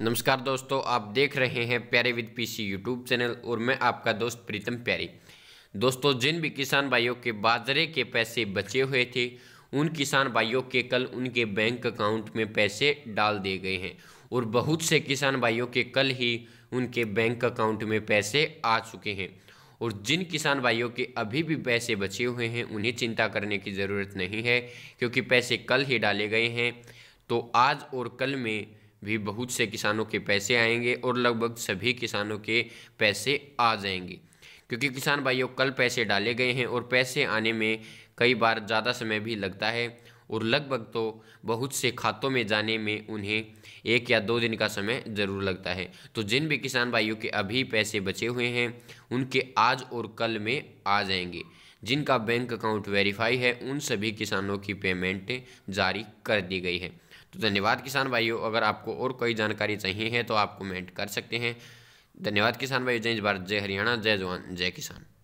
नमस्कार दोस्तों आप देख रहे हैं प्यारे विद पीसी यूट्यूब चैनल और मैं आपका दोस्त प्रीतम प्यारी दोस्तों जिन भी किसान भाइयों के बाजरे के पैसे बचे हुए थे उन किसान भाइयों के कल उनके बैंक अकाउंट में पैसे डाल दिए गए हैं और बहुत से किसान भाइयों के कल ही उनके बैंक अकाउंट में पैसे आ चुके हैं और जिन किसान भाइयों के अभी भी पैसे बचे हुए हैं उन्हें चिंता करने की ज़रूरत नहीं है क्योंकि पैसे कल ही डाले गए हैं तो आज और कल में भी बहुत से किसानों के पैसे आएंगे और लगभग सभी किसानों के पैसे आ जाएंगे क्योंकि किसान भाइयों कल पैसे डाले गए हैं और पैसे आने में कई बार ज़्यादा समय भी लगता है और लगभग तो बहुत से खातों में जाने में उन्हें एक या दो दिन का समय ज़रूर लगता है तो जिन भी किसान भाइयों के अभी पैसे बचे हुए हैं उनके आज और कल में आ जाएंगे जिनका बैंक अकाउंट वेरीफाई है उन सभी किसानों की पेमेंट जारी कर दी गई है तो धन्यवाद किसान भाइयों अगर आपको और कोई जानकारी चाहिए है तो आप कमेंट कर सकते हैं धन्यवाद किसान भाई जय भारत जय हरियाणा जय जवान जय किसान